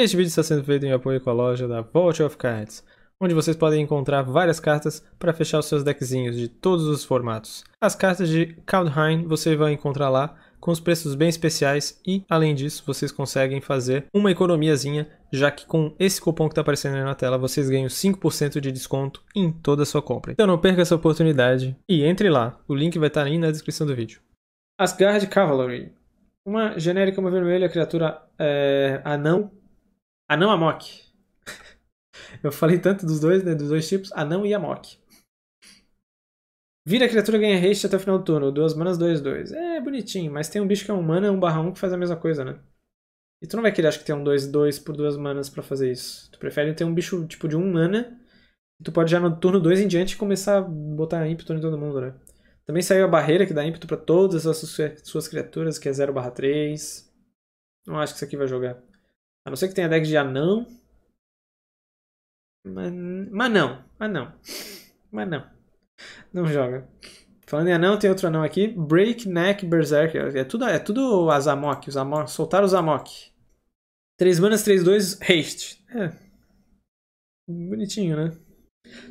Este vídeo está sendo feito em apoio com a loja da Vault of Cards, onde vocês podem encontrar várias cartas para fechar os seus deckzinhos de todos os formatos. As cartas de Kaldheim você vai encontrar lá com os preços bem especiais e, além disso, vocês conseguem fazer uma economiazinha, já que com esse cupom que está aparecendo aí na tela, vocês ganham 5% de desconto em toda a sua compra. Então não perca essa oportunidade e entre lá, o link vai estar tá aí na descrição do vídeo. Asgard Cavalry, uma genérica, uma vermelha, criatura é, anão Anão Amok. Eu falei tanto dos dois, né? Dos dois tipos, Anão e Amok. Vira a criatura ganha haste até o final do turno. Duas manas, dois, dois. É bonitinho, mas tem um bicho que é um mana, um barra um, que faz a mesma coisa, né? E tu não vai querer, acho que ter um 2-2 por duas manas para fazer isso. Tu prefere ter um bicho tipo de um mana. E tu pode já no turno 2 em diante começar a botar ímpeto em todo mundo, né? Também saiu a barreira que dá ímpeto para todas as suas criaturas, que é 0/3. Não acho que isso aqui vai jogar. A não ser que tenha deck de anão. Mas, mas não, mas não. Mas não. Não joga. Falando em anão, tem outro anão aqui. Breakneck Berserker. É, é tudo, é tudo as Amok. Amok soltaram os Amok. 3 manas, 3, 2, haste. É. Bonitinho, né?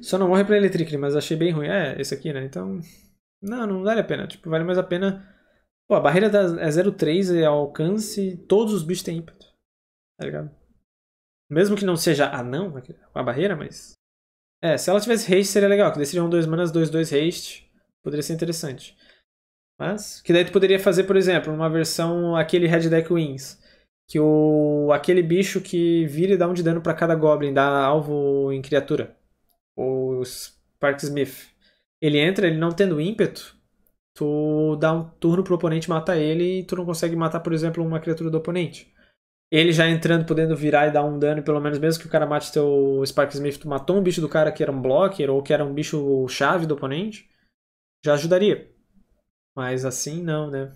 Só não morre pra Electric, mas achei bem ruim. É, esse aqui, né? Então. Não, não vale a pena. Tipo, vale mais a pena. Pô, a barreira é 0,3 é alcance. Todos os bichos têm ímpeto tá ligado? Mesmo que não seja anão, com né, é a barreira, mas. É, se ela tivesse haste seria legal, que daí seriam 2 manas, 2, 2 haste. Poderia ser interessante. Mas. Que daí tu poderia fazer, por exemplo, uma versão aquele Red Deck Wins. Que o. aquele bicho que vira e dá um de dano para cada Goblin, dá alvo em criatura. O Spark Smith. Ele entra, ele não tendo ímpeto, tu dá um turno pro oponente matar ele e tu não consegue matar, por exemplo, uma criatura do oponente ele já entrando, podendo virar e dar um dano, pelo menos mesmo que o cara mate seu Spark Smith, tu matou um bicho do cara que era um blocker ou que era um bicho chave do oponente, já ajudaria. Mas assim não, né?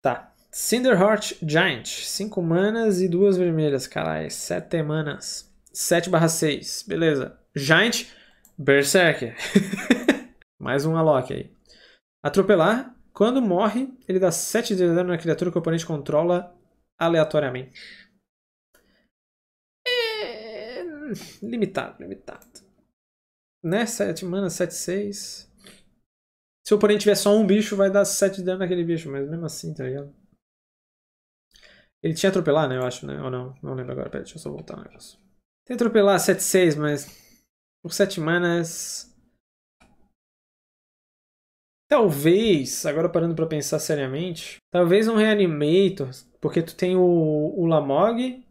Tá. Cinderheart Giant. 5 manas e duas vermelhas. Caralho, 7 manas. 7 barra 6. Beleza. Giant Berserker. Mais um Alok aí. Atropelar quando morre, ele dá 7 de dano na criatura que o oponente controla aleatoriamente. É... Limitado, limitado. Né? 7 mana, 7, 6. Se o oponente tiver só um bicho, vai dar 7 de dano naquele bicho, mas mesmo assim, tá ligado? Ele tinha atropelar, né? Eu acho, né? Ou não? Não lembro agora. Pera, deixa eu só voltar o negócio. Tem atropelar 7-6, mas por 7 manas Talvez, agora parando para pensar seriamente, talvez um Reanimator, porque tu tem o, o Lamog,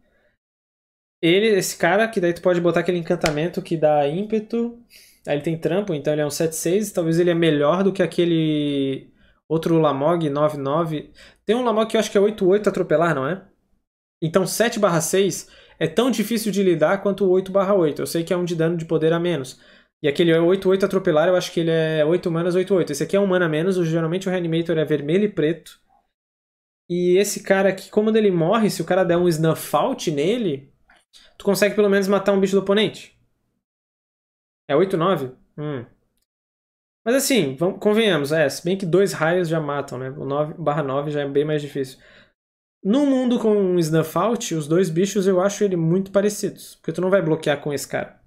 ele, esse cara, que daí tu pode botar aquele encantamento que dá ímpeto, aí ele tem trampo, então ele é um 7-6, talvez ele é melhor do que aquele outro Lamog 9-9. Tem um Lamog que eu acho que é 8-8 atropelar, não é? Então 7 6 é tão difícil de lidar quanto o 8 8, eu sei que é um de dano de poder a menos, e aquele 8-8 atropelar, eu acho que ele é 8 manas, 8-8. Esse aqui é um mana menos, geralmente o Reanimator é vermelho e preto. E esse cara aqui, como ele morre, se o cara der um snuff out nele, tu consegue pelo menos matar um bicho do oponente. É 8-9? Hum. Mas assim, vamos, convenhamos, é, se bem que dois raios já matam, né? O 9 barra 9 já é bem mais difícil. No mundo com um Snuff Out, os dois bichos eu acho ele muito parecidos, porque tu não vai bloquear com esse cara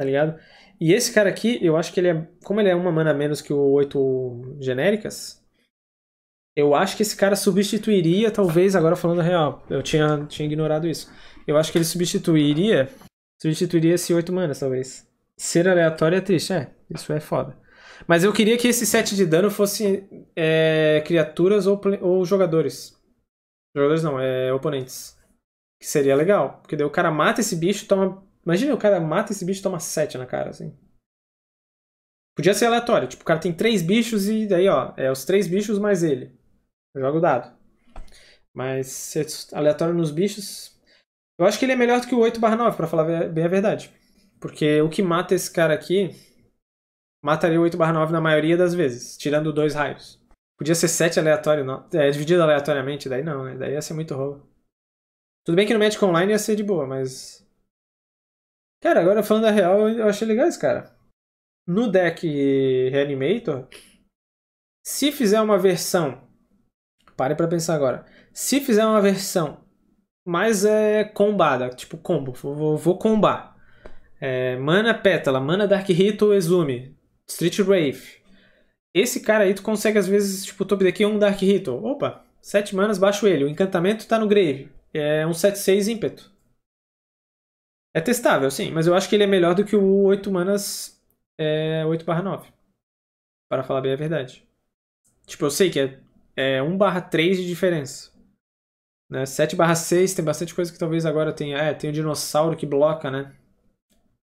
tá ligado? E esse cara aqui, eu acho que ele é. Como ele é uma mana a menos que o 8 genéricas, eu acho que esse cara substituiria, talvez, agora falando real, eu tinha, tinha ignorado isso. Eu acho que ele substituiria. Substituiria esse 8 manas, talvez. Ser aleatório é triste, é. Isso é foda. Mas eu queria que esse 7 de dano fosse é, criaturas ou, ou jogadores. Jogadores não, é oponentes. Que seria legal. Porque daí o cara mata esse bicho, toma Imagina o cara mata esse bicho e toma 7 na cara, assim. Podia ser aleatório, tipo, o cara tem três bichos e daí, ó, é os três bichos mais ele. Joga o dado. Mas ser é aleatório nos bichos. Eu acho que ele é melhor do que o 8 9, pra falar bem a verdade. Porque o que mata esse cara aqui mataria o 8 9 na maioria das vezes, tirando dois raios. Podia ser 7 aleatório, não. É, dividido aleatoriamente, daí não, né? Daí ia ser muito roubo. Tudo bem que no Magic Online ia ser de boa, mas Cara, agora falando da real, eu achei legal esse cara. No deck Reanimator, se fizer uma versão. Pare pra pensar agora. Se fizer uma versão mais é, combada, tipo combo, vou, vou combar. É, mana Pétala, Mana Dark Ritual, Exume, Street Wraith. Esse cara aí tu consegue às vezes, tipo, top deck um Dark Ritual. Opa, 7 manas, baixo ele. O encantamento tá no Grave. É um 7-6 ímpeto. É testável, sim, mas eu acho que ele é melhor do que o 8 manas é, 8 barra 9. Para falar bem a verdade. Tipo, eu sei que é, é 1 barra 3 de diferença. Né? 7 barra 6 tem bastante coisa que talvez agora tenha. É, tem o dinossauro que bloca, né?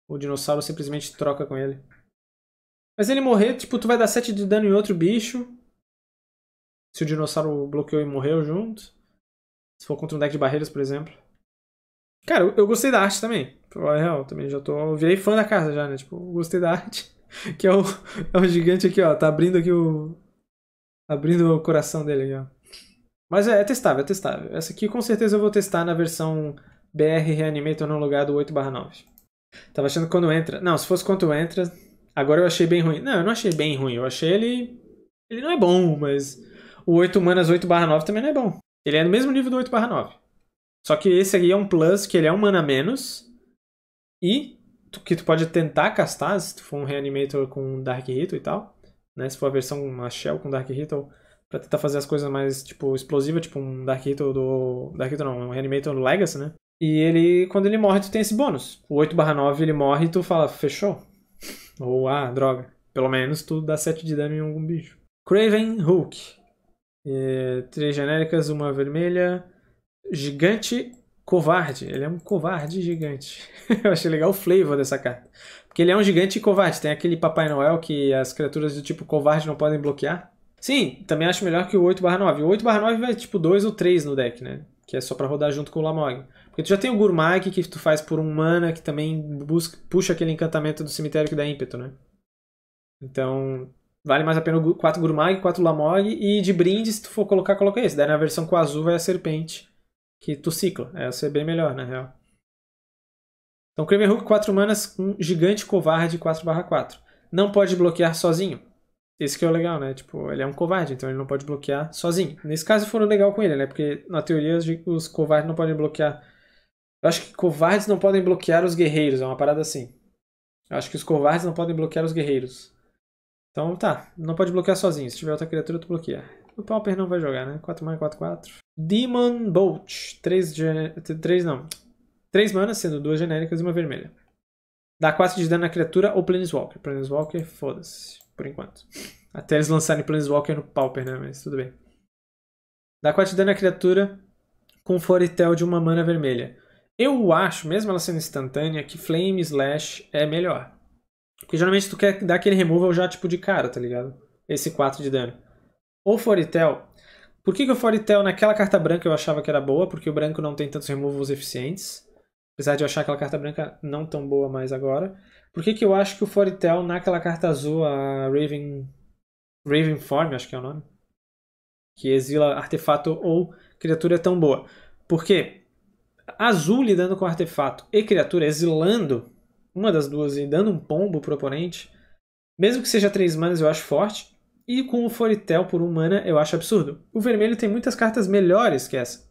O dinossauro simplesmente troca com ele. Mas ele morrer, tipo, tu vai dar 7 de dano em outro bicho. Se o dinossauro bloqueou e morreu junto. Se for contra um deck de barreiras, por exemplo. Cara, eu, gostei da arte também. real, também já tô. Virei fã da casa já, né? Tipo, gostei da arte. Que é o, é o gigante aqui, ó. Tá abrindo aqui o. Tá abrindo o coração dele aqui, ó. Mas é, é testável, é testável. Essa aqui com certeza eu vou testar na versão BR Reanimator no lugar do 8/9. Tava achando quando entra. Não, se fosse quando entra. Agora eu achei bem ruim. Não, eu não achei bem ruim. Eu achei ele. Ele não é bom, mas. O 8 Manas 8/9 também não é bom. Ele é no mesmo nível do 8/9. Só que esse aqui é um plus, que ele é um mana menos. E tu, que tu pode tentar castar, se tu for um Reanimator com Dark Ritual e tal. Né? Se for a versão, uma Shell com Dark Ritual. Pra tentar fazer as coisas mais, tipo, explosivas, tipo um Dark Ritual do... Dark Ritual não, um Reanimator Legacy, né? E ele, quando ele morre, tu tem esse bônus. O 8 9, ele morre e tu fala, fechou. Ou, ah, droga. Pelo menos tu dá 7 de dano em algum bicho. Craven hook E, é, três genéricas, uma vermelha. Gigante Covarde. Ele é um covarde gigante. Eu achei legal o flavor dessa carta. Porque ele é um gigante covarde. Tem aquele Papai Noel que as criaturas do tipo covarde não podem bloquear. Sim, também acho melhor que o 8/9. O 8/9 vai tipo 2 ou 3 no deck, né? Que é só para rodar junto com o Lamog. Porque tu já tem o Gurmag que tu faz por um mana que também busca, puxa aquele encantamento do cemitério que dá ímpeto, né? Então, vale mais a pena 4 Gurmag, 4 Lamog e de brinde, se tu for colocar, coloca esse. Daí na versão com azul vai a serpente que tu cicla. Essa é, é bem melhor, na real. Então, Hulk 4 manas, um gigante covarde, 4/4. Não pode bloquear sozinho. Esse que é o legal, né? Tipo, ele é um covarde, então ele não pode bloquear sozinho. Nesse caso, foram legal com ele, né? Porque, na teoria, os, covardes não podem bloquear... Eu acho que covardes não podem bloquear os guerreiros, é uma parada assim. Eu acho que os covardes não podem bloquear os guerreiros. Então, tá. Não pode bloquear sozinho. Se tiver outra criatura, tu bloqueia. O Pauper não vai jogar, né? 4 mana, 4, 4. Demon Bolt. 3, três não. três manas, sendo duas genéricas e uma vermelha. Dá 4 de dano na criatura ou Planeswalker. Planeswalker, foda-se, por enquanto. Até eles lançarem Planeswalker no Pauper, né? Mas tudo bem. Dá 4 de dano na criatura com Foretel de uma mana vermelha. Eu acho, mesmo ela sendo instantânea, que Flame Slash é melhor. Porque geralmente tu quer dar aquele removal já tipo de cara, tá ligado? Esse 4 de dano. Ou Foretel, por que, que o Foritel naquela carta branca eu achava que era boa? Porque o branco não tem tantos removals eficientes. Apesar de eu achar aquela carta branca não tão boa mais agora. Por que, que eu acho que o Foritel naquela carta azul, a Raven. Raven Form, acho que é o nome. Que exila artefato ou criatura é tão boa? Porque azul lidando com artefato e criatura, exilando uma das duas e dando um pombo pro oponente, mesmo que seja 3 manas, eu acho forte. E com o Foritel por mana eu acho absurdo. O vermelho tem muitas cartas melhores que essa.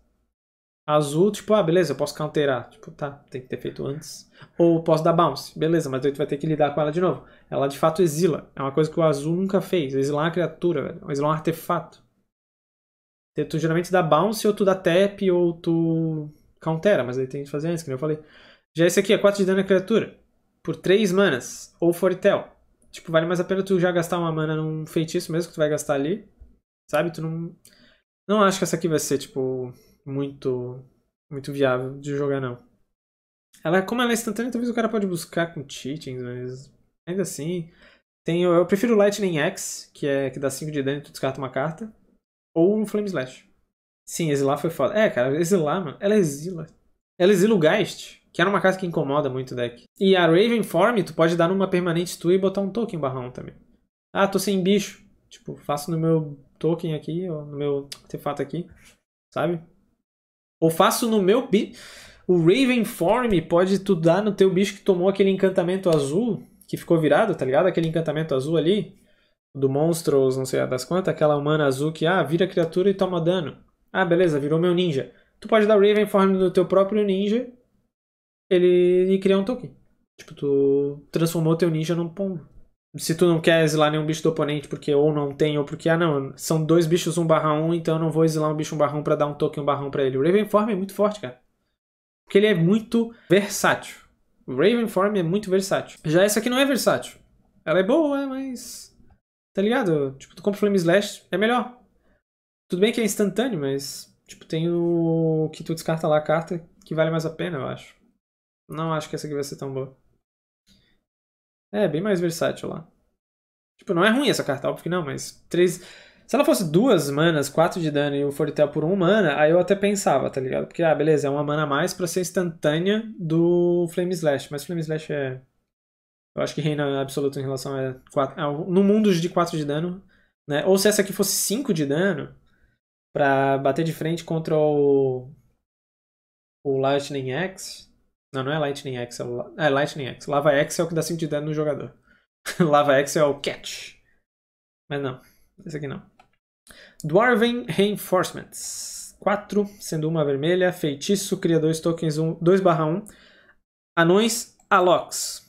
Azul, tipo, ah, beleza, eu posso counterar. Tipo, tá, tem que ter feito antes. Ou posso dar bounce. Beleza, mas aí tu vai ter que lidar com ela de novo. Ela de fato exila. É uma coisa que o azul nunca fez. Exilar uma criatura, velho. Exilar um artefato. Tu geralmente dá bounce, ou tu dá tap, ou tu countera, mas aí tem que fazer antes, que eu falei. Já esse aqui é 4 de dano à criatura. Por 3 manas. Ou foretel. Tipo, vale mais a pena tu já gastar uma mana num feitiço mesmo que tu vai gastar ali. Sabe? Tu não. Não acho que essa aqui vai ser, tipo, muito. Muito viável de jogar, não. Ela, como ela é instantânea, talvez o cara pode buscar com cheatings, mas. Ainda assim. Tem, eu, eu prefiro Lightning X, que é que dá 5 de dano e tu descarta uma carta. Ou um Flame Slash. Sim, exilar foi foda. É, cara, exilar, mano. Ela exila. Ela exila o Geist que era uma casa que incomoda muito o deck. E a Raven Form, tu pode dar numa permanente tua e botar um token barrão também. Ah, tô sem bicho. Tipo, faço no meu token aqui, ou no meu artefato aqui, sabe? Ou faço no meu bicho. O Raven Form pode tu dar no teu bicho que tomou aquele encantamento azul, que ficou virado, tá ligado? Aquele encantamento azul ali, do Monstros, não sei das quantas, aquela humana azul que, ah, vira criatura e toma dano. Ah, beleza, virou meu ninja. Tu pode dar Raven Form no teu próprio ninja ele cria um token. Tipo, tu transformou teu ninja num pombo. Se tu não quer exilar nenhum bicho do oponente porque ou não tem, ou porque, ah não, são dois bichos 1 barra 1, então eu não vou exilar um bicho 1 barra 1 pra dar um token 1 barra 1 pra ele. O Ravenform é muito forte, cara. Porque ele é muito versátil. O Ravenform é muito versátil. Já essa aqui não é versátil. Ela é boa, mas... Tá ligado? Tipo, tu compra o Flame Slash, é melhor. Tudo bem que é instantâneo, mas... Tipo, tem o que tu descarta lá a carta que vale mais a pena, eu acho. Não acho que essa aqui vai ser tão boa. É, bem mais versátil lá. Tipo, não é ruim essa carta, óbvio que não, mas três. Se ela fosse duas manas, quatro de dano e o Foritel por um mana, aí eu até pensava, tá ligado? Porque, ah, beleza, é uma mana a mais pra ser instantânea do Flame Slash. Mas Flame Slash é. Eu acho que reina absoluto em relação a. Quatro... Ah, no mundo de quatro de dano, né? Ou se essa aqui fosse cinco de dano, pra bater de frente contra o. O Lightning X, não, não é Lightning X. É, é Lightning Axel. Lava X é o que dá 5 de dano no jogador. Lava X é o Catch. Mas não. Esse aqui não. Dwarven Reinforcements. 4, sendo uma vermelha. Feitiço, cria dois tokens 2/1. Um, Anões Alox.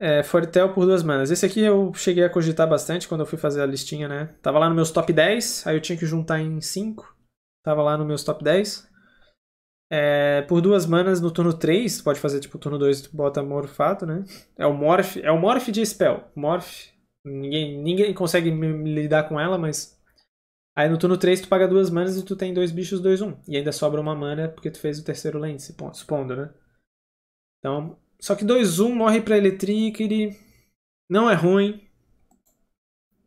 É, Fortel por duas manas. Esse aqui eu cheguei a cogitar bastante quando eu fui fazer a listinha, né? Tava lá nos meus top 10, aí eu tinha que juntar em 5. Tava lá nos meus top 10. É, por duas manas no turno 3, tu pode fazer tipo turno 2, tu bota Morfato, né? É o Morph, é o Morph de Spell. Morph, ninguém, ninguém consegue lidar com ela, mas... Aí no turno 3 tu paga duas manas e tu tem dois bichos, dois um. E ainda sobra uma mana porque tu fez o terceiro lance, supondo, né? Então, só que 2-1 um morre pra Eletricity, não é ruim.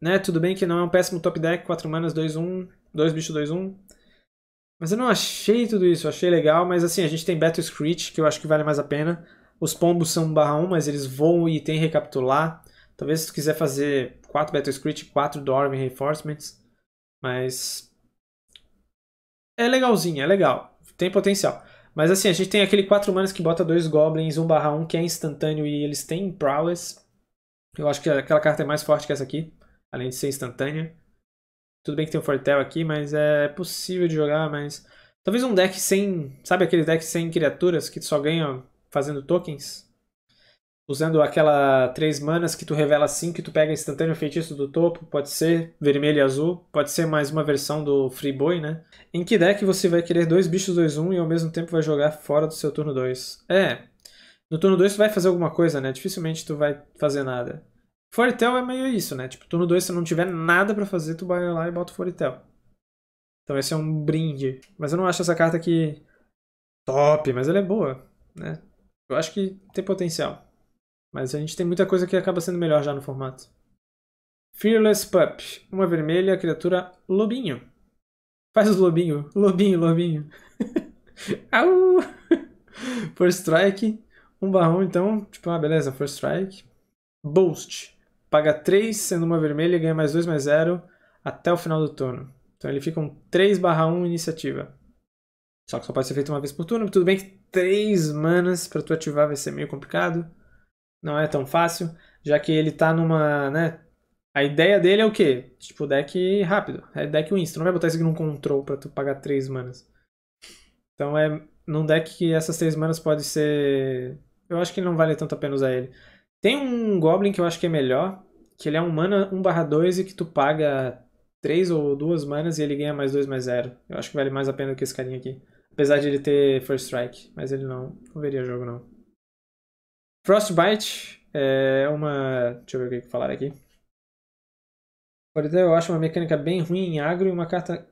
Né? Tudo bem que não é um péssimo top deck, 4 manas, 2-1, um, 2 bicho, 2-1. Mas eu não achei tudo isso, eu achei legal, mas assim, a gente tem Battle Screech, que eu acho que vale mais a pena. Os pombos são barra 1, mas eles voam e tem recapitular. Talvez se tu quiser fazer 4 Battle Screech, 4 Dorm Reinforcements. Mas. É legalzinho, é legal. Tem potencial. Mas assim, a gente tem aquele 4 manas que bota dois Goblins 1 barra 1, que é instantâneo e eles têm Prowess. Eu acho que aquela carta é mais forte que essa aqui, além de ser instantânea. Tudo bem que tem o Fortel aqui, mas é possível de jogar, mas... Talvez um deck sem... Sabe aquele deck sem criaturas que só ganha fazendo tokens? Usando aquela 3 manas que tu revela 5 e tu pega instantâneo feitiço do topo, pode ser vermelho e azul, pode ser mais uma versão do Free Boy, né? Em que deck você vai querer dois bichos 2-1 um, e ao mesmo tempo vai jogar fora do seu turno 2? É, no turno 2 tu vai fazer alguma coisa, né? Dificilmente tu vai fazer nada. Foretel é meio isso, né? Tipo, turno 2, se não tiver nada para fazer, tu vai lá e bota o Foretel. Então esse é um brinde. Mas eu não acho essa carta aqui top, mas ela é boa, né? Eu acho que tem potencial. Mas a gente tem muita coisa que acaba sendo melhor já no formato. Fearless Pup. Uma vermelha, criatura lobinho. Faz os lobinho. Lobinho, lobinho. Au! First Strike. Um barrão, então. Tipo, ah, beleza, First Strike. Boast paga 3, sendo uma vermelha, e ganha mais 2, mais 0 até o final do turno. Então ele fica um 3 barra 1 iniciativa. Só que só pode ser feito uma vez por turno. Tudo bem que 3 manas para tu ativar vai ser meio complicado. Não é tão fácil. Já que ele tá numa, né? A ideia dele é o quê? Tipo, deck rápido. É deck Winston. Não vai botar isso aqui num control pra tu pagar 3 manas. Então é num deck que essas 3 manas podem ser... Eu acho que não vale tanto a pena usar ele. Tem um Goblin que eu acho que é melhor, que ele é um mana 1/2 e que tu paga 3 ou 2 manas e ele ganha mais 2 mais 0. Eu acho que vale mais a pena do que esse carinha aqui. Apesar de ele ter First Strike, mas ele não, não veria jogo não. Frostbite é uma... deixa eu ver o que falaram aqui. por exemplo, eu acho uma mecânica bem ruim em agro e uma carta...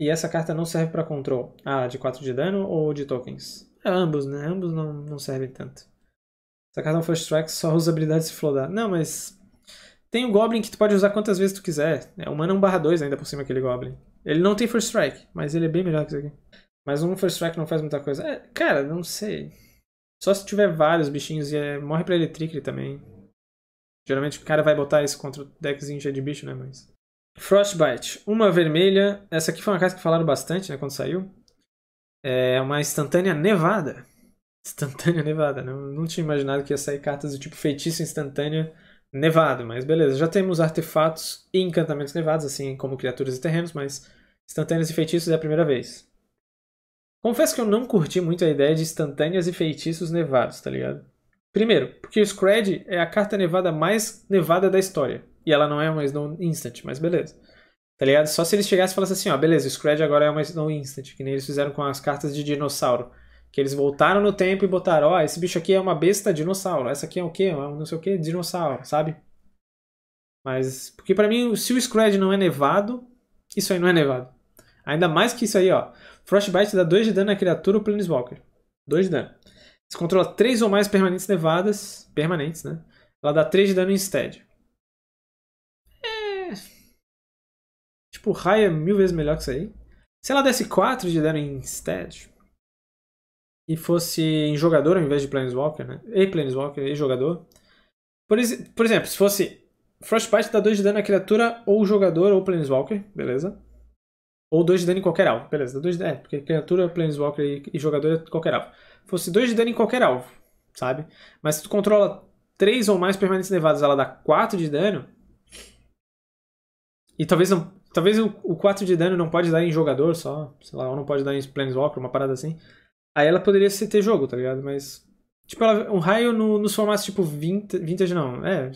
E essa carta não serve para control. Ah, de 4 de dano ou de tokens? É, ambos, né? Ambos não, não servem tanto. Essa carta é um First Strike, só usa habilidade se flodar. Não, mas tem o Goblin que tu pode usar quantas vezes tu quiser. É humano 1 barra 2 ainda por cima aquele Goblin. Ele não tem First Strike, mas ele é bem melhor que isso aqui. Mas um First Strike não faz muita coisa. É, cara, não sei. Só se tiver vários bichinhos e é, morre pra trickle também. Geralmente o cara vai botar isso contra o deckzinho cheio de bicho, né? Mas... Frostbite, uma vermelha. Essa aqui foi uma carta que falaram bastante, né? Quando saiu. É uma instantânea nevada. Instantânea nevada, né? Eu não tinha imaginado que ia sair cartas do tipo feitiço instantânea nevado, mas beleza. Já temos artefatos e encantamentos nevados, assim como criaturas e terrenos, mas instantâneas e feitiços é a primeira vez. Confesso que eu não curti muito a ideia de instantâneas e feitiços nevados, tá ligado? Primeiro, porque o Scred é a carta nevada mais nevada da história. E ela não é uma Snow Instant, mas beleza. Tá ligado? Só se eles chegassem e falassem assim, ó, beleza, o Scred agora é uma Snow Instant, que nem eles fizeram com as cartas de dinossauro. Que eles voltaram no tempo e botaram, ó, oh, esse bicho aqui é uma besta dinossauro, essa aqui é o quê? É não sei o quê, dinossauro, sabe? Mas, porque para mim, se o Scred não é nevado, isso aí não é nevado. Ainda mais que isso aí, ó. Frostbite dá 2 de dano na criatura ou Planeswalker. 2 de dano. Se controla 3 ou mais permanentes nevadas, permanentes, né? Ela dá 3 de dano em stead. É... Tipo, raio é mil vezes melhor que isso aí. Se ela desse 4 de dano em stead, e fosse em jogador ao invés de Planeswalker, né? E Planeswalker e jogador. Por, por exemplo, se fosse Frostbite dá 2 de dano à criatura ou jogador ou Planeswalker, beleza? Ou 2 de dano em qualquer alvo, beleza, Dois de é, porque criatura, Planeswalker e, e jogador é qualquer alvo. Fosse 2 de dano em qualquer alvo, sabe? Mas se tu controla 3 ou mais permanentes nevados, ela dá 4 de dano. E talvez não, talvez o, o 4 de dano não pode dar em jogador só, sei lá, ou não pode dar em Planeswalker, uma parada assim. Aí ela poderia ser, ter jogo, tá ligado? Mas. Tipo, ela, um raio no, nos formatos tipo vintage, vintage não. É.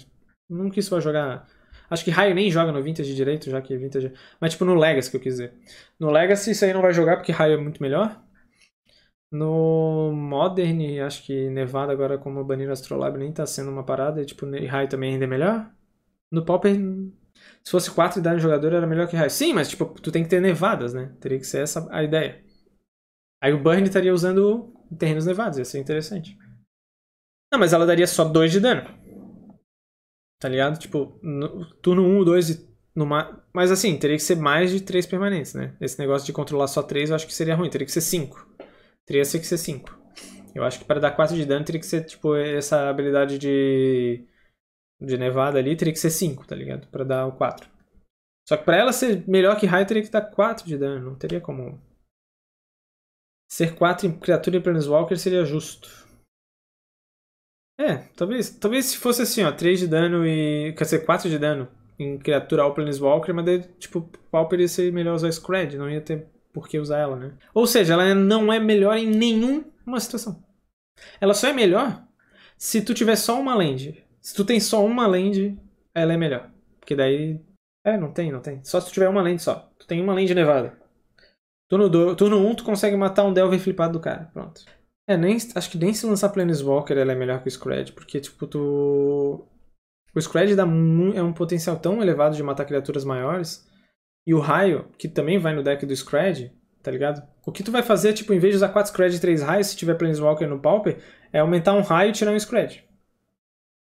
Nunca quis vai jogar. Acho que raio nem joga no vintage direito, já que vintage. É, mas tipo no Legacy que eu quis dizer. No Legacy isso aí não vai jogar porque raio é muito melhor. No Modern, acho que Nevada agora como banir Astrolab nem tá sendo uma parada. E, tipo, raio também ainda é melhor. No Popper, se fosse 4 e dar no jogador, era melhor que raio. Sim, mas tipo, tu tem que ter nevadas, né? Teria que ser essa a ideia. Aí o Burn estaria usando terrenos nevados, ia ser interessante. Não, mas ela daria só 2 de dano. Tá ligado? Tipo, no, turno 1, um, 2 e. Numa... Mas assim, teria que ser mais de 3 permanentes, né? Esse negócio de controlar só 3 eu acho que seria ruim, teria que ser 5. Teria que ser 5. Eu acho que para dar 4 de dano teria que ser, tipo, essa habilidade de. de nevada ali teria que ser 5, tá ligado? Pra dar o 4. Só que pra ela ser melhor que raio teria que dar 4 de dano, não teria como Ser 4 criatura em Planeswalker seria justo. É, talvez, talvez se fosse assim, ó, 3 de dano e... Quer dizer, 4 de dano em criatura ao Planeswalker, mas daí, tipo, Pauper ia ser melhor usar Scred, não ia ter por que usar ela, né? Ou seja, ela não é melhor em nenhuma situação. Ela só é melhor se tu tiver só uma land. Se tu tem só uma land, ela é melhor. Porque daí... É, não tem, não tem. Só se tu tiver uma land só. Tu tem uma land nevada. Turno 1, turno um, tu consegue matar um Delver flipado do cara. Pronto. É, nem, acho que nem se lançar Planeswalker ela é melhor que o Scred, porque, tipo, tu... O Scred dá é um potencial tão elevado de matar criaturas maiores. E o raio, que também vai no deck do Scred, tá ligado? O que tu vai fazer, tipo, em vez de usar 4 Scred e 3 raios, se tiver Planeswalker no Pauper, é aumentar um raio e tirar um Scred.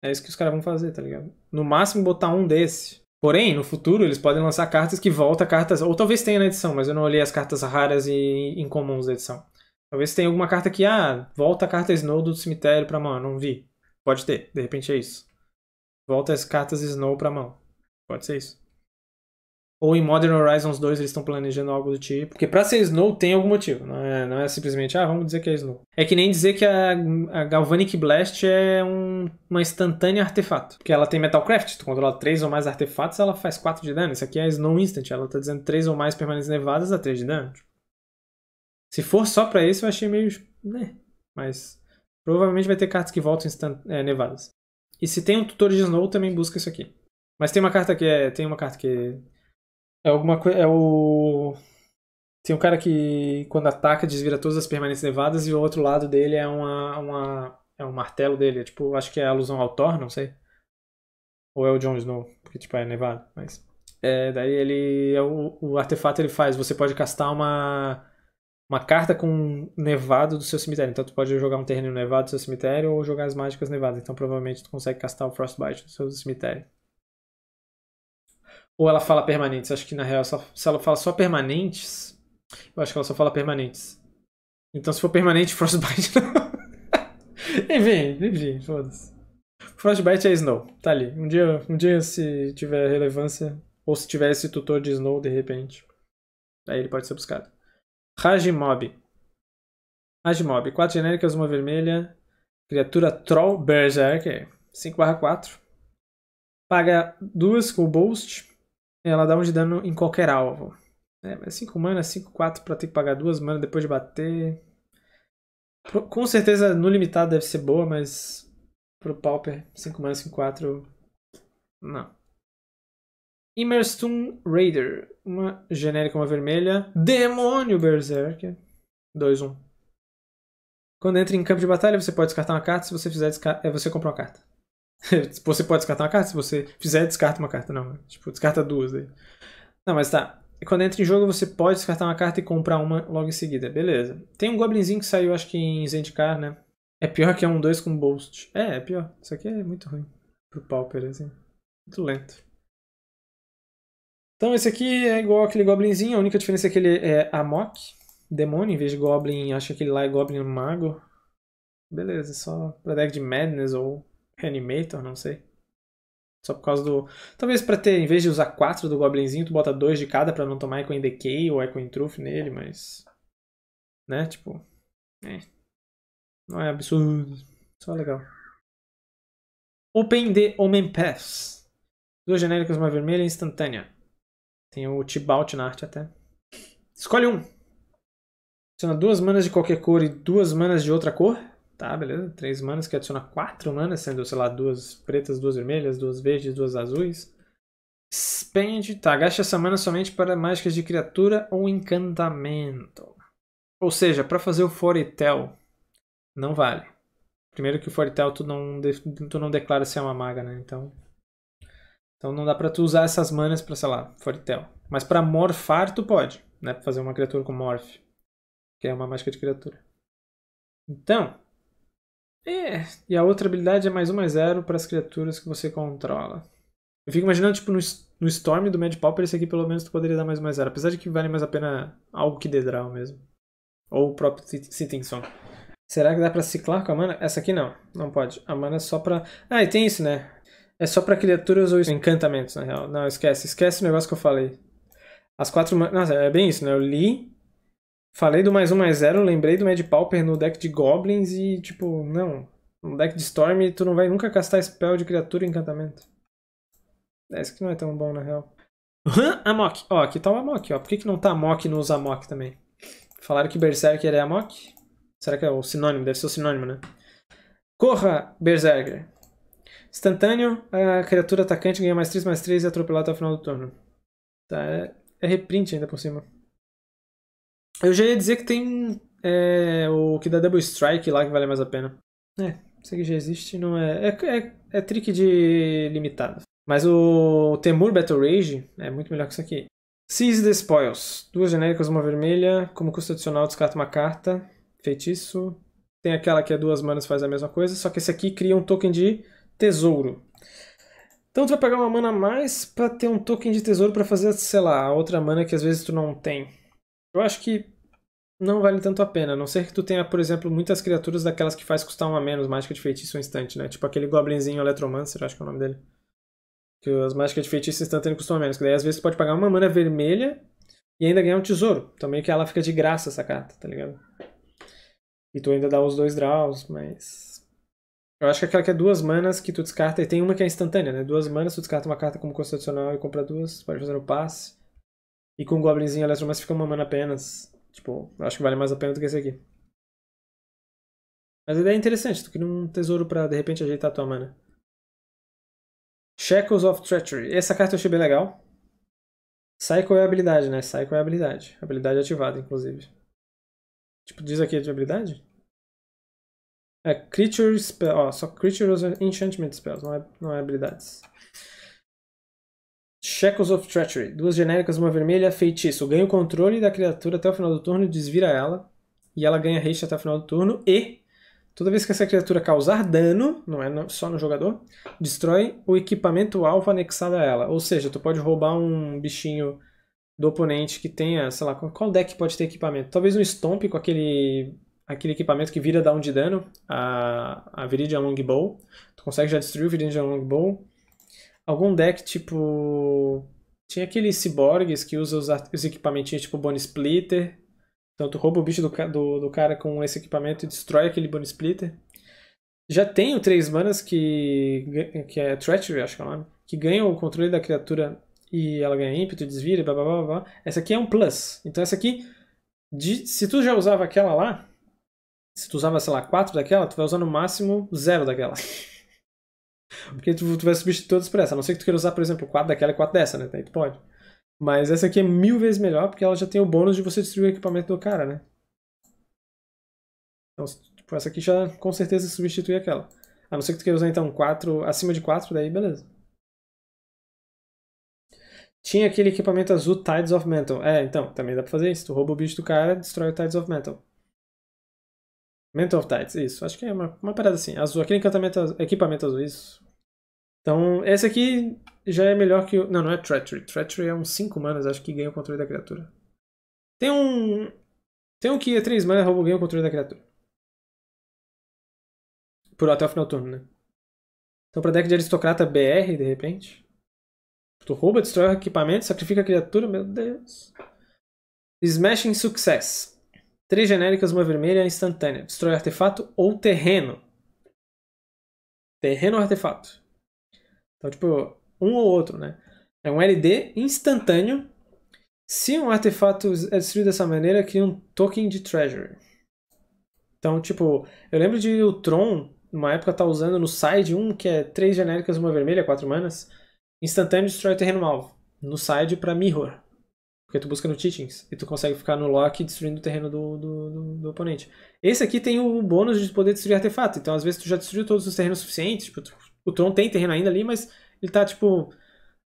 É isso que os caras vão fazer, tá ligado? No máximo botar um desse. Porém, no futuro, eles podem lançar cartas que voltam cartas, ou talvez tenha na edição, mas eu não olhei as cartas raras e incomuns da edição. Talvez tenha alguma carta que, ah, volta a carta Snow do cemitério pra mão, eu não vi. Pode ter, de repente é isso. Volta as cartas Snow pra mão. Pode ser isso. Ou em Modern Horizons 2 eles estão planejando algo do tipo. Porque pra ser Snow tem algum motivo. Não é, não é simplesmente, ah, vamos dizer que é Snow. É que nem dizer que a, a Galvanic Blast é um, uma instantânea artefato. Porque ela tem Metalcraft. Tu controla três ou mais artefatos, ela faz 4 de dano. Isso aqui é Snow Instant. Ela tá dizendo três ou mais permanentes nevadas a 3 de dano. Tipo. Se for só pra isso, eu achei meio. né. Mas provavelmente vai ter cartas que voltam instant... É, nevadas. E se tem um tutor de Snow, também busca isso aqui. Mas tem uma carta que é. Tem uma carta que. É é alguma coisa. É o. Tem um cara que, quando ataca, desvira todas as permanentes nevadas e o outro lado dele é uma. uma é um martelo dele. É tipo, acho que é alusão ao Thor, não sei. Ou é o Jon Snow, porque tipo, é nevado, mas. É, daí ele. É o, o artefato ele faz. Você pode castar uma uma carta com nevado do seu cemitério. Então tu pode jogar um terreno nevado do seu cemitério ou jogar as mágicas nevadas. Então provavelmente tu consegue castar o Frostbite do seu cemitério. Ou ela fala permanentes? Acho que na real, só, se ela fala só permanentes, eu acho que ela só fala permanentes. Então, se for permanente, Frostbite não. enfim, enfim, foda-se. Frostbite é Snow, tá ali. Um dia, um dia, se tiver relevância, ou se tiver esse tutor de Snow de repente, aí ele pode ser buscado. Rajmob. Rajmob, 4 genéricas, uma vermelha. Criatura Troll Berserker, 5/4. Paga duas com o Boast. Ela dá um de dano em qualquer alvo. É mas 5 mana, 5, 4 pra ter que pagar 2 mana depois de bater. Pro, com certeza no limitado deve ser boa, mas pro Pauper 5 mana, 5, 4. Não. Immerstone Raider. Uma genérica, uma vermelha. Demônio Berserker. 2, 1. Quando entra em campo de batalha, você pode descartar uma carta. Se você fizer, é, você compra uma carta. você pode descartar uma carta, se você fizer, descarta uma carta. Não, né? tipo, descarta duas aí. Não, mas tá. Quando entra em jogo, você pode descartar uma carta e comprar uma logo em seguida. Beleza. Tem um Goblinzinho que saiu, acho que em Zendikar, né? É pior que é um 2 com Boast. É, é pior. Isso aqui é muito ruim. Pro Pauper, assim. Muito lento. Então esse aqui é igual aquele Goblinzinho. A única diferença é que ele é Amok. Demônio, em vez de Goblin. Acho que aquele lá é Goblin Mago. Beleza, só pra deck de Madness ou Reanimator, não sei. Só por causa do... Talvez pra ter, em vez de usar quatro do Goblinzinho, tu bota dois de cada pra não tomar Echoing Decay ou Echoing Truth nele, mas... Né, tipo... É. Não é absurdo. Só legal. Open the Omen Paths. Duas genéricas, uma vermelha e instantânea. Tem o Tibalt na arte até. Escolhe um. Adiciona duas manas de qualquer cor e duas manas de outra cor. Tá, beleza. Três manas que adiciona quatro manas, sendo, sei lá, duas pretas, duas vermelhas, duas verdes, duas azuis. Spend, tá, gasta essa mana somente para mágicas de criatura ou encantamento. Ou seja, para fazer o Foretel, não vale. Primeiro que o Foretel tu não, tu não declara se é uma maga, né? Então, então não dá para tu usar essas manas para, sei lá, Foretel. Mas para morfar tu pode, né? para fazer uma criatura com morph, que é uma mágica de criatura. Então, é, e a outra habilidade é mais um mais zero para as criaturas que você controla. Eu fico imaginando, tipo, no, no Storm do Mad Popper, esse aqui pelo menos tu poderia dar mais um mais zero. Apesar de que vale mais a pena algo que Dedral mesmo. Ou o próprio Sitting Song. Será que dá para ciclar com a mana? Essa aqui não, não pode. A mana é só pra... Ah, e tem isso, né? É só pra criaturas ou encantamentos, na real. Não, esquece. Esquece o negócio que eu falei. As quatro manas... Nossa, é bem isso, né? Eu li Falei do mais um mais zero, lembrei do Mad Pauper no deck de Goblins e, tipo, não. No deck de Storm tu não vai nunca castar spell de criatura e encantamento. É, isso que não é tão bom, na real. Amok. Ó, aqui tá o Amok, ó. Por que, que não tá Amok usa Amok também? Falaram que Berserker é Amok? Será que é o sinônimo? Deve ser o sinônimo, né? Corra, Berserker. Instantâneo, a criatura atacante ganha mais 3, mais 3 e é atropelada até o final do turno. Tá, é, é reprint ainda por cima. Eu já ia dizer que tem é, o que dá Double Strike lá que vale mais a pena. É, isso aqui já existe, não é. É, é, é trick de limitado. Mas o Temur Battle Rage é muito melhor que isso aqui. Seize the Spoils. Duas genéricas, uma vermelha. Como custo adicional, descarta uma carta. Feitiço. Tem aquela que é duas manas faz a mesma coisa, só que esse aqui cria um token de tesouro. Então tu vai pagar uma mana a mais para ter um token de tesouro para fazer, sei lá, a outra mana que às vezes tu não tem. Eu acho que não vale tanto a pena, a não ser que tu tenha, por exemplo, muitas criaturas daquelas que faz custar uma menos mágica de feitiço um instante, né? Tipo aquele goblinzinho Electromancer, acho que é o nome dele. Que as mágicas de feitiço instantâneo custam menos. Que daí às vezes tu pode pagar uma mana vermelha e ainda ganhar um tesouro. Então meio que ela fica de graça essa carta, tá ligado? E tu ainda dá os dois draws, mas. Eu acho que aquela que é duas manas que tu descarta, e tem uma que é instantânea, né? Duas manas, tu descarta uma carta como constitucional e compra duas, pode fazer o passe. E com o Goblinzinho Electro, mas fica uma mana apenas. Tipo, acho que vale mais a pena do que esse aqui. Mas a ideia é interessante, tu cria um tesouro pra de repente ajeitar a tua mana. Shackles of Treachery. Essa carta eu achei bem legal. Psycho é habilidade, né? Psycho é habilidade. Habilidade ativada, inclusive. Tipo, diz aqui de habilidade? É, creature spell. Ó, só creatures enchantment spells, não é, não é habilidades. Shackles of Treachery. Duas genéricas, uma vermelha, feitiço. Ganha o controle da criatura até o final do turno, desvira ela. E ela ganha haste até o final do turno. E toda vez que essa criatura causar dano, não é só no jogador, destrói o equipamento alvo anexado a ela. Ou seja, tu pode roubar um bichinho do oponente que tenha, sei lá, qual deck pode ter equipamento? Talvez um Stomp com aquele aquele equipamento que vira down de dano, a, a Viridian Longbow. Tu consegue já destruir o Viridian Longbow algum deck tipo. Tinha aqueles ciborgues que usam os, os, equipamentinhos tipo Bone Splitter. Então tu rouba o bicho do, do, do cara com esse equipamento e destrói aquele Bone Splitter. Já tem o 3 manas que. que é Treachery, acho que é o nome. Que ganham o controle da criatura e ela ganha ímpeto, desvira, blá blá blá blá. Essa aqui é um plus. Então essa aqui. De, se tu já usava aquela lá, se tu usava, sei lá, 4 daquela, tu vai usar no máximo 0 daquela. Porque tu, tu vai substituir todas por essa. A não ser que tu queira usar, por exemplo, 4 daquela e 4 dessa, né? Aí tu pode. Mas essa aqui é mil vezes melhor porque ela já tem o bônus de você destruir o equipamento do cara, né? Então, tipo, essa aqui já com certeza substitui aquela. A não ser que tu queira usar então 4, acima de 4, daí beleza. Tinha aquele equipamento azul Tides of Metal. É, então, também dá pra fazer isso. Tu rouba o bicho do cara, destrói o Tides of Metal mental of Tides, isso. Acho que é uma, uma parada assim. Azul, aquele encantamento, equipamento azul, isso. Então, esse aqui já é melhor que o... Não, não é Treachery. Treachery é uns 5 manas, acho que ganha o controle da criatura. Tem um... Tem um que é 3 manas, rouba ganha o controle da criatura. Por até o final do turno, né? Então pra deck de aristocrata BR, de repente. Tu rouba, destrói o equipamento, sacrifica a criatura, meu Deus. Smashing Success. Três genéricas, uma vermelha instantânea. Destrói artefato ou terreno. Terreno ou artefato. Então, tipo, um ou outro, né? É um LD instantâneo. Se um artefato é destruído dessa maneira, cria um token de treasure. Então, tipo, eu lembro de o Tron, numa época, tá usando no side um que é três genéricas, uma vermelha, quatro manas. Instantâneo destrói terreno alvo. No side para Mirror. Porque tu busca no Teachings e tu consegue ficar no lock destruindo o terreno do, do, do, do oponente. Esse aqui tem o bônus de poder destruir artefato. Então, às vezes, tu já destruiu todos os terrenos suficientes. Tipo, o Tron tem terreno ainda ali, mas ele tá, tipo,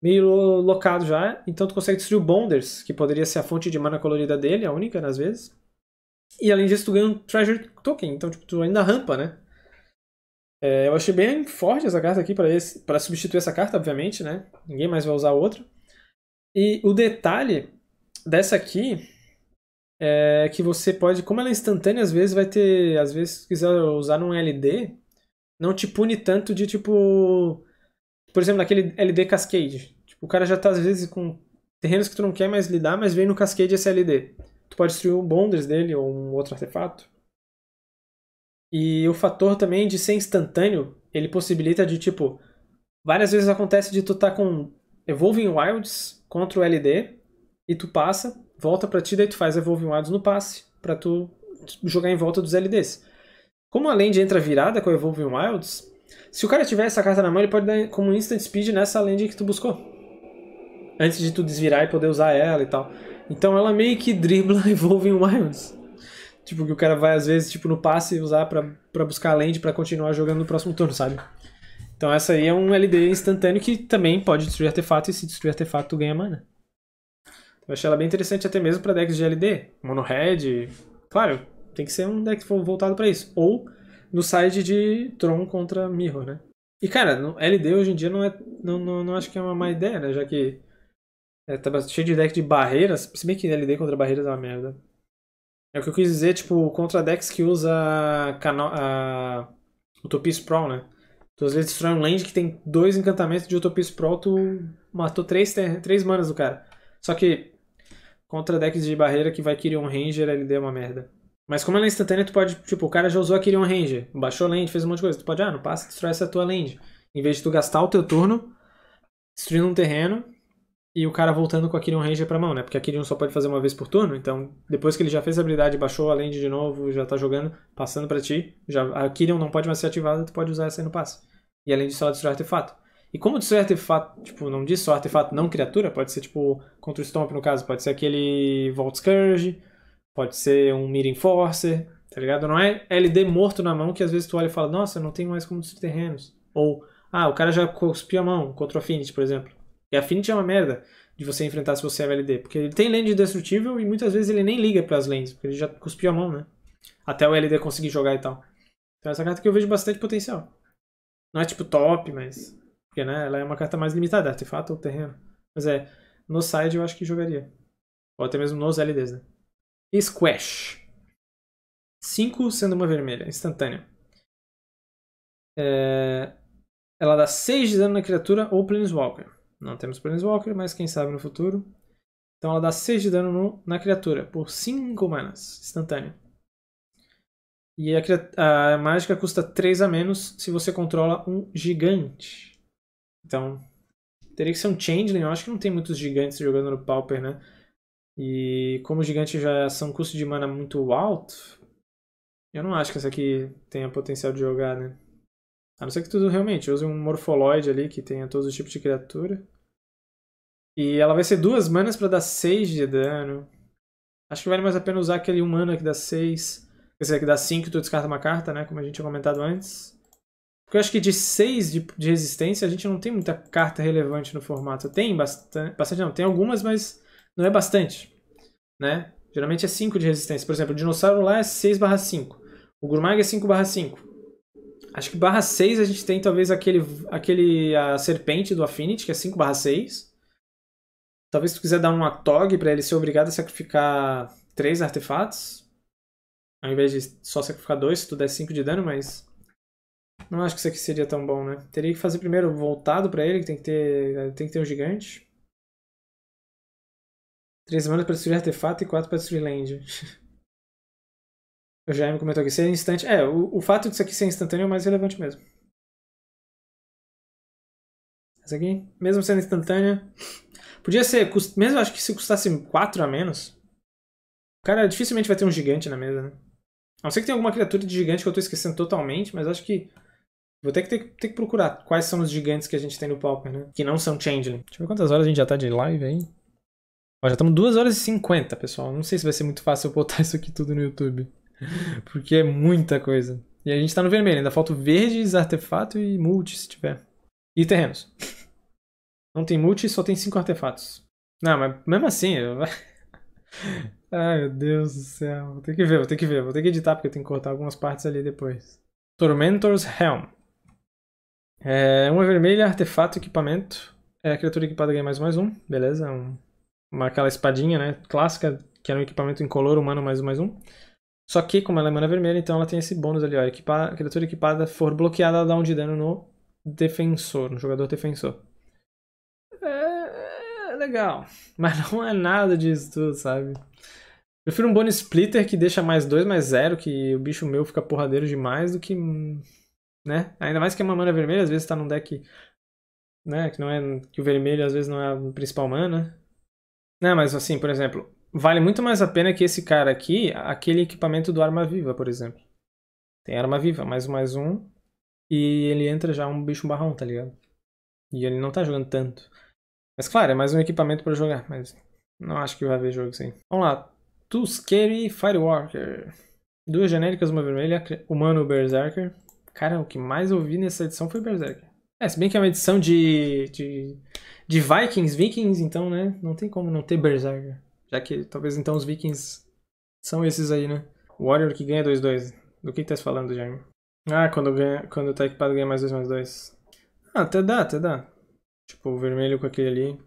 meio locado já. Então, tu consegue destruir o Bonders, que poderia ser a fonte de mana colorida dele, a única, às vezes. E, além disso, tu ganha um Treasure Token. Então, tipo, tu ainda rampa, né? É, eu achei bem forte essa carta aqui para substituir essa carta, obviamente, né? Ninguém mais vai usar outra. E o detalhe dessa aqui é que você pode, como ela é instantânea, às vezes vai ter, às vezes se quiser usar num LD, não te pune tanto de tipo, por exemplo, naquele LD Cascade. Tipo, o cara já tá às vezes com terrenos que tu não quer mais lidar, mas vem no Cascade esse LD. Tu pode destruir um Bonders dele ou um outro artefato. E o fator também de ser instantâneo, ele possibilita de tipo, várias vezes acontece de tu tá com Evolving Wilds contra o LD e tu passa, volta para ti, daí tu faz evolving wilds no passe, para tu jogar em volta dos LDs. Como a land entra virada com a evolving wilds, se o cara tiver essa carta na mão, ele pode dar como instant speed nessa land que tu buscou. Antes de tu desvirar e poder usar ela e tal. Então ela meio que dribla evolving wilds. Tipo, que o cara vai às vezes, tipo, no passe usar para buscar a land para continuar jogando no próximo turno, sabe? Então essa aí é um LD instantâneo que também pode destruir artefato e se destruir artefato tu ganha mana. Eu achei ela bem interessante até mesmo para decks de LD, mono red. Claro, tem que ser um deck voltado para isso. Ou no side de Tron contra Mirror, né? E cara, no LD hoje em dia não é. Não, não, não acho que é uma má ideia, né? Já que é, tá cheio de deck de barreiras. Se bem que LD contra barreiras é uma merda. É o que eu quis dizer, tipo, contra decks que usa cano a Utopia Sprawl, né? Tu às vezes destrói um land que tem dois encantamentos de Utopia Sprawl, tu matou três, três manas do cara. Só que contra decks de barreira que vai Kyrion Ranger, ele deu uma merda. Mas como ela é instantânea, tu pode, tipo, o cara já usou a Kyrion Ranger, baixou a land, fez um monte de coisa. Tu pode, ah, não passa, destrói essa tua land. Em vez de tu gastar o teu turno destruindo um terreno e o cara voltando com a Kyrion Ranger pra mão, né? Porque a Kyrion só pode fazer uma vez por turno, então depois que ele já fez a habilidade, baixou a land de novo, já tá jogando, passando pra ti, já, a Kyrion não pode mais ser ativada, tu pode usar essa aí no passe. E além disso, ela destrói artefato. E como disse artefato, tipo, não diz só artefato não criatura, pode ser tipo contra o Stomp no caso, pode ser aquele Vault Scourge, pode ser um Mirror Enforcer, tá ligado? Não é LD morto na mão que às vezes tu olha e fala, nossa, não tem mais como destruir terrenos. Ou, ah, o cara já cuspiu a mão contra o Affinity, por exemplo. E Affinity é uma merda de você enfrentar se você é LD, porque ele tem lente destrutível e muitas vezes ele nem liga para as lentes, porque ele já cuspiu a mão, né? Até o LD conseguir jogar e tal. Então essa carta que eu vejo bastante potencial. Não é tipo top, mas porque né, ela é uma carta mais limitada, artefato ou terreno. Mas é, no side eu acho que jogaria. Ou até mesmo nos LDs, né? Squash. 5 sendo uma vermelha, instantânea. É... Ela dá 6 de dano na criatura ou Planeswalker. Não temos Planeswalker, mas quem sabe no futuro. Então ela dá 6 de dano no, na criatura, por 5 manas, instantânea. E a, a mágica custa 3 a menos se você controla um gigante. Então, teria que ser um Changeling. Eu acho que não tem muitos gigantes jogando no Pauper, né? E como os gigantes já são custo de mana muito alto, eu não acho que essa aqui tenha potencial de jogar, né? A não ser que tudo realmente use um Morfoloid ali que tenha todos os tipos de criatura. E ela vai ser duas manas para dar 6 de dano. Acho que vale mais a pena usar aquele humano que dá 6. Quer dizer, que dá 5 e tu descarta uma carta, né? Como a gente tinha comentado antes. Porque eu acho que de 6 de, de, resistência a gente não tem muita carta relevante no formato. Tem bastante, bastante não, tem algumas, mas não é bastante, né? Geralmente é 5 de resistência. Por exemplo, o dinossauro lá é 6 barra 5. O Gurmag é 5 barra 5. Acho que barra 6 a gente tem talvez aquele, aquele a serpente do Affinity, que é 5 barra 6. Talvez tu quiser dar um atog para ele ser obrigado a sacrificar 3 artefatos. Ao invés de só sacrificar 2, se tu der 5 de dano, mas... Não acho que isso aqui seria tão bom, né? Teria que fazer primeiro voltado pra ele, que tem que ter, eh, tem que ter um gigante. Três semanas pra destruir artefato e quatro pra destruir land. o Jaime comentou aqui, ser instante... É, o, o fato disso aqui ser instantâneo é o mais relevante mesmo. Essa aqui, mesmo sendo instantânea... Podia ser, cust... mesmo acho que se custasse 4 a menos... O cara dificilmente vai ter um gigante na mesa, né? A não ser que tenha alguma criatura de gigante que eu tô esquecendo totalmente, mas acho que Vou ter que, ter, ter, que procurar quais são os gigantes que a gente tem no palco, né? Que não são Changeling. Deixa eu ver quantas horas a gente já tá de live aí. Ó, já estamos 2 horas e 50, pessoal. Não sei se vai ser muito fácil eu botar isso aqui tudo no YouTube. Porque é muita coisa. E a gente tá no vermelho, ainda falta verdes, artefato e multi, se tiver. E terrenos. Não tem multi, só tem 5 artefatos. Não, mas mesmo assim... Eu... Ai, meu Deus do céu. Vou ter que ver, vou ter que ver. Vou ter que editar, porque eu tenho que cortar algumas partes ali depois. Tormentor's Helm. É, uma vermelha, artefato, equipamento. É, a criatura equipada ganha mais mais um. Beleza, é um, uma, aquela espadinha, né? Clássica, que era é um equipamento em color humano, mais um, mais um. Só que, como ela é mana vermelha, então ela tem esse bônus ali, ó. criatura equipada for bloqueada, ela dá um de dano no defensor, no jogador defensor. É, é legal. Mas não é nada disso tudo, sabe? Prefiro um bônus splitter que deixa mais dois mais zero que o bicho meu fica porradeiro demais, do que né? Ainda mais que uma mana vermelha, às vezes tá num deck, né, que não é que o vermelho às vezes não é a principal mana. Não, né, mas assim, por exemplo, vale muito mais a pena que esse cara aqui, aquele equipamento do Arma Viva, por exemplo. Tem Arma Viva, mais um, mais um, e ele entra já um bicho barrão, tá ligado? E ele não tá jogando tanto. Mas claro, é mais um equipamento para jogar, mas não acho que vai haver jogo sem. Vamos lá, Tuskeri Firewalker. Duas genéricas, uma vermelha, humano Berserker. Cara, o que mais ouvi nessa edição foi Berserk. É, se bem que é uma edição de, de, de Vikings, Vikings, então, né? Não tem como não ter Berserk. Já que talvez então os Vikings são esses aí, né? Warrior que ganha 2-2. Do que, tá se falando, Jaime? Ah, quando, ganha, quando tá equipado ganha mais 2 mais 2. Ah, até dá, até dá. Tipo, o vermelho com aquele ali.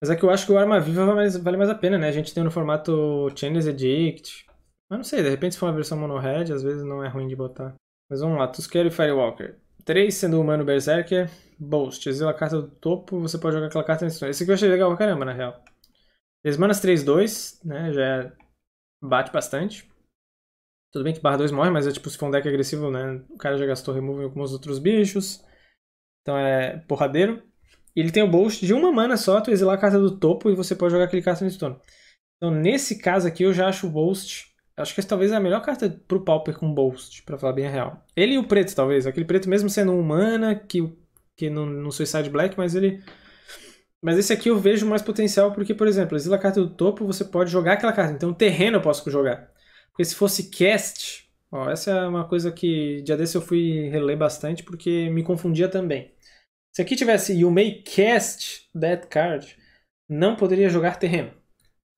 Mas é que eu acho que o Arma Viva vale mais, vale mais a pena, né? A gente tem no formato Chainless Edict. Mas não sei, de repente se for uma versão mono-red, às vezes não é ruim de botar. Mas vamos lá, Tusqueiro e Firewalker. 3 sendo humano Berserker. Boast, exila a carta do topo, você pode jogar aquela carta nesse turno. Esse aqui eu achei legal pra caramba, na real. 3 manas 3-2, né? Já é, bate bastante. Tudo bem que barra 2 morre, mas é tipo, se for um deck agressivo, né? O cara já gastou remove em alguns outros bichos. Então é porradeiro. E ele tem o Boast de uma mana só, tu exilar a carta do topo e você pode jogar aquele carta nesse turno. Então nesse caso aqui eu já acho o Boast Acho que essa talvez é a melhor carta pro Pauper com Boast, pra falar bem a real. Ele e o preto, talvez. Aquele preto, mesmo sendo humana, que, que não, não Suicide Black, mas ele. Mas esse aqui eu vejo mais potencial, porque, por exemplo, exila a carta do topo, você pode jogar aquela carta. Então, terreno eu posso jogar. Porque se fosse cast. Ó, essa é uma coisa que dia desse eu fui reler bastante, porque me confundia também. Se aqui tivesse You may cast that card, não poderia jogar terreno.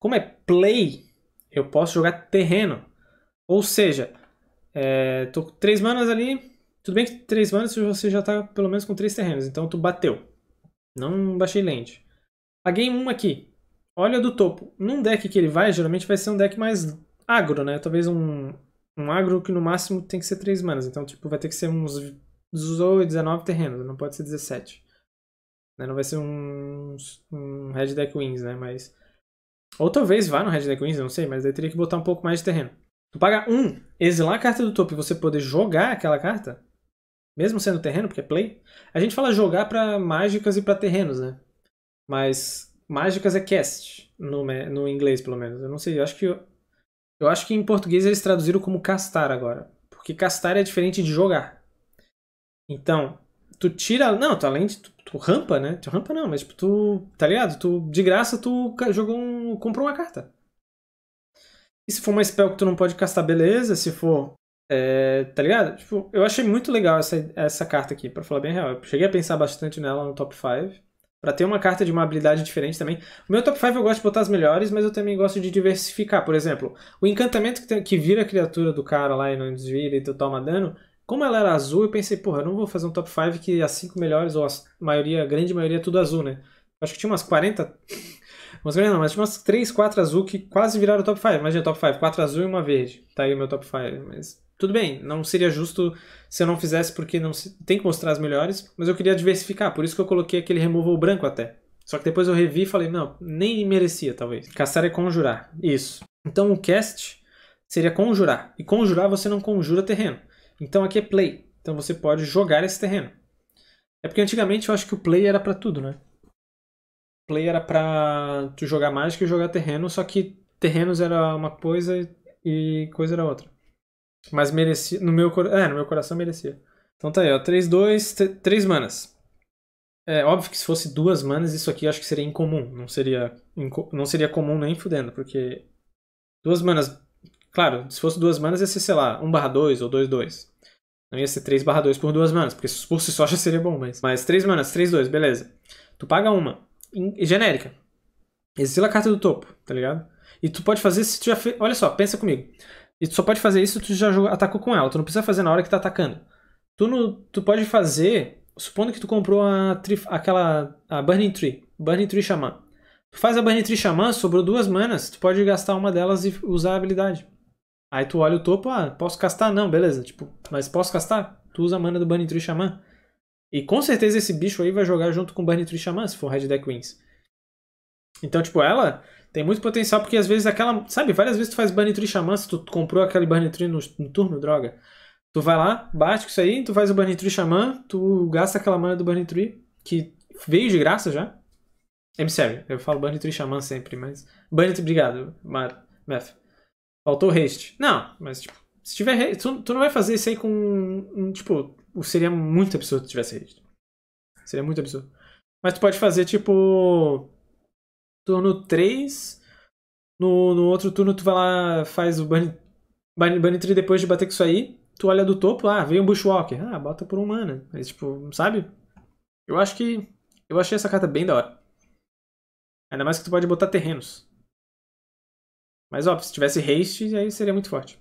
Como é play, eu posso jogar terreno. Ou seja, é, tô com 3 manas ali. Tudo bem que 3 manas você já tá pelo menos com 3 terrenos. Então tu bateu. Não baixei lente. Paguei um aqui. Olha do topo. Num deck que ele vai, geralmente vai ser um deck mais agro, né? Talvez um, um agro que no máximo tem que ser 3 manas. Então, tipo, vai ter que ser uns 18, 19 terrenos. Não pode ser 17. Né? Não vai ser um, um Red Deck Wings, né? Mas ou talvez vá no Red Dead Queens, não sei, mas aí teria que botar um pouco mais de terreno. Tu paga um, exilar a carta do topo e você poder jogar aquela carta, mesmo sendo terreno, porque é play. A gente fala jogar para mágicas e para terrenos, né? Mas mágicas é cast, no, no inglês pelo menos. Eu não sei, eu acho que. Eu, eu acho que em português eles traduziram como castar agora. Porque castar é diferente de jogar. Então, tu tira. Não, tu, além de. Tu, tu rampa, né? Tu rampa não, mas tipo, tu. Tá ligado? Tu, de graça, tu jogou um. comprou uma carta. E se for uma spell que tu não pode castar, beleza. Se for. É, tá ligado? Tipo, eu achei muito legal essa, essa carta aqui, pra falar bem real. Eu cheguei a pensar bastante nela no top 5. Pra ter uma carta de uma habilidade diferente também. O meu top 5 eu gosto de botar as melhores, mas eu também gosto de diversificar. Por exemplo, o encantamento que, tem, que vira a criatura do cara lá e não desvira e tu toma dano como ela era azul, eu pensei, porra, eu não vou fazer um top 5 que as 5 melhores, ou a maioria, a grande maioria é tudo azul, né? Acho que tinha umas 40. Umas não, mas tinha umas 3, 4 azul que quase viraram top 5. Imagina, top 5, 4 azul e uma verde. Tá aí o meu top 5. Mas tudo bem, não seria justo se eu não fizesse, porque não se... tem que mostrar as melhores, mas eu queria diversificar, por isso que eu coloquei aquele removal branco até. Só que depois eu revi e falei, não, nem merecia, talvez. Caçar é conjurar. Isso. Então o cast seria conjurar. E conjurar você não conjura terreno. Então aqui é play. Então você pode jogar esse terreno. É porque antigamente eu acho que o play era para tudo, né? Play era pra tu jogar mágica e jogar terreno, só que terrenos era uma coisa e coisa era outra. Mas merecia. No meu, é, no meu coração merecia. Então tá aí, ó. 3, 2, 3 manas. É óbvio que se fosse duas manas, isso aqui acho que seria incomum. Não seria, não seria comum nem fudendo, porque duas manas Claro, se fosse duas manas ia ser, sei lá, 1 barra 2 ou 2, 2. Não ia ser 3 barra 2 por duas manas, porque por si só já seria bom, mas... Mas 3 manas, 3, 2, beleza. Tu paga uma. Em, genérica. Exila a carta do topo, tá ligado? E tu pode fazer se tu já fez... Olha só, pensa comigo. E tu só pode fazer isso se tu já atacou com ela. Tu não precisa fazer na hora que tá atacando. Tu, no, tu pode fazer... Supondo que tu comprou a tri... aquela... A Burning Tree. Burning Tree Xamã. Tu faz a Burning Tree Xamã, sobrou duas manas, tu pode gastar uma delas e usar a habilidade. Aí tu olha o topo, ah, posso castar? Não, beleza. Tipo, mas posso castar? Tu usa a mana do Burning Tree Xamã. E com certeza esse bicho aí vai jogar junto com o Burning Tree Xamã, se for Red Deck queens Então, tipo, ela tem muito potencial, porque às vezes aquela... Sabe, várias vezes tu faz Burning Tree Xamã, se tu comprou aquele Burning Tree no, no turno, droga. Tu vai lá, bate com isso aí, tu faz o Burning Tree Xamã, tu gasta aquela mana do Burning Tree, que veio de graça já. é sério eu falo Burning Tree Xamã sempre, mas... Burning Tree, obrigado, Mar, Meth. Faltou haste. Não, mas tipo, se tiver haste, tu, tu não vai fazer isso aí com. tipo, seria muito absurdo se tivesse haste. Seria muito absurdo. Mas tu pode fazer tipo. Turno 3. No, no outro turno tu vai lá, faz o Bunny, bunny, bunny Tree depois de bater com isso aí. Tu olha do topo, ah, vem um Bushwalker. Ah, bota por um mana. Mas tipo, sabe? Eu acho que. Eu achei essa carta bem da hora. Ainda mais que tu pode botar terrenos. Mas óbvio, se tivesse haste, aí seria muito forte.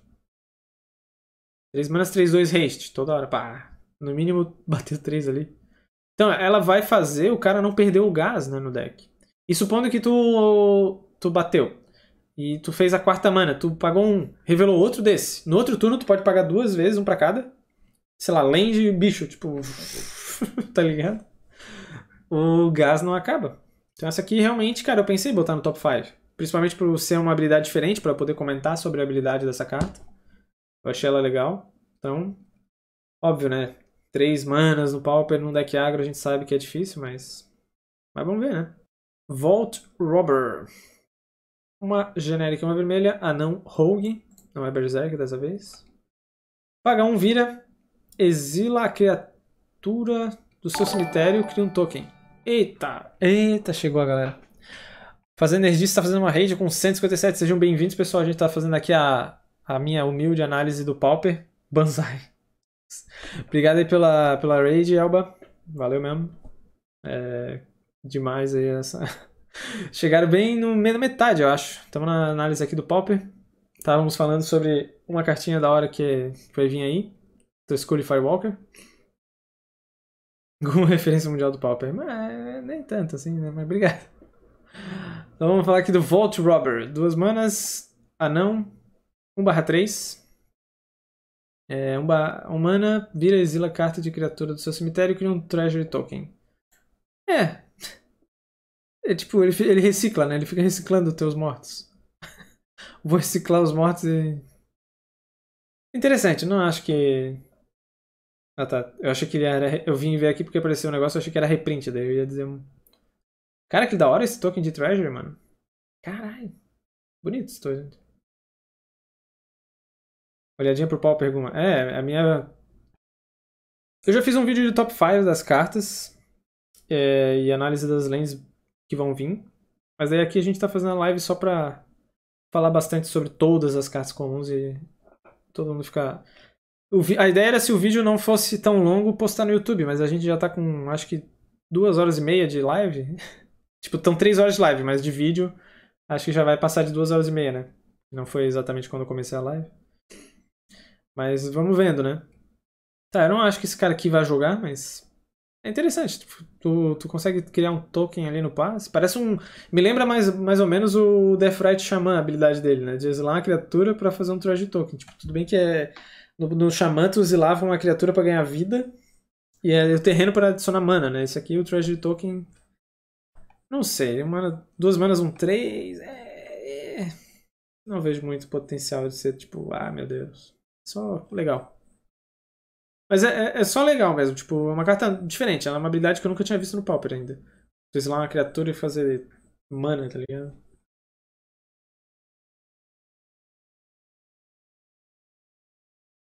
3 manas, 3, 2 haste. Toda hora, pá. No mínimo, bateu 3 ali. Então, ela vai fazer o cara não perder o gás, né, no deck. E supondo que tu, tu bateu. E tu fez a quarta mana, tu pagou um, revelou outro desse. No outro turno, tu pode pagar duas vezes, um para cada. Sei lá, land e bicho, tipo. tá ligado? O gás não acaba. Então, essa aqui realmente, cara, eu pensei em botar no top 5. Principalmente por ser uma habilidade diferente, para poder comentar sobre a habilidade dessa carta. Eu achei ela legal. Então, óbvio, né? Três manas no Pauper num deck agro a gente sabe que é difícil, mas. Mas vamos ver, né? Vault Robber. Uma genérica, uma vermelha. Anão Rogue. Não é Berserk dessa vez. Paga um, vira. Exila a criatura do seu cemitério, cria um token. Eita! Eita, chegou a galera. Fazendo Energia está fazendo uma rede com 157. Sejam bem-vindos, pessoal. A gente está fazendo aqui a, a minha humilde análise do Pauper. Banzai. Obrigado aí pela, pela raid, Elba. Valeu mesmo. É, demais aí essa. Chegaram bem no meio da metade, eu acho. Estamos na análise aqui do Pauper. Estávamos falando sobre uma cartinha da hora que vai vir aí. Tu escolhe Firewalker. alguma referência mundial do Pauper. Mas nem tanto assim, né? Mas obrigado. Então vamos falar aqui do Vault Robber. Duas manas, anão, 1 barra 3. É, uma humana vira e exila carta de criatura do seu cemitério e cria um treasure token. É. É tipo, ele, ele recicla, né? Ele fica reciclando os teus mortos. Vou reciclar os mortos e... Interessante, não acho que... Ah tá, eu achei que ele era... Eu vim ver aqui porque apareceu um negócio, eu achei que era reprint, daí eu ia dizer... Cara, que da hora esse token de treasure, mano. Caralho. Bonito esse token. Olhadinha pro pau pergunta. É, a minha... Eu já fiz um vídeo de top 5 das cartas é, e análise das lentes que vão vir. Mas aí aqui a gente tá fazendo a live só pra falar bastante sobre todas as cartas comuns e todo mundo ficar... Vi... A ideia era se o vídeo não fosse tão longo, postar no YouTube, mas a gente já tá com, acho que, duas horas e meia de live. Tipo, estão três horas de live, mas de vídeo acho que já vai passar de duas horas e meia, né? Não foi exatamente quando eu comecei a live. Mas vamos vendo, né? Tá, eu não acho que esse cara aqui vai jogar, mas. É interessante. Tipo, tu, tu, consegue criar um token ali no passe. Parece um. Me lembra mais, mais ou menos o Death Right Shaman, a habilidade dele, né? De exilar uma criatura para fazer um traje token. Tipo, tudo bem que é. No, no Xamã tu exilava uma criatura para ganhar vida. E é o terreno para adicionar mana, né? Esse aqui, é o Treasure Token, não sei, uma duas manas, um três. É, é, não vejo muito potencial de ser tipo, ah, meu Deus. Só legal. Mas é, é, é, só legal mesmo, tipo, é uma carta diferente, ela é uma habilidade que eu nunca tinha visto no Pauper ainda. fazer lá, uma criatura e fazer mana, tá ligado?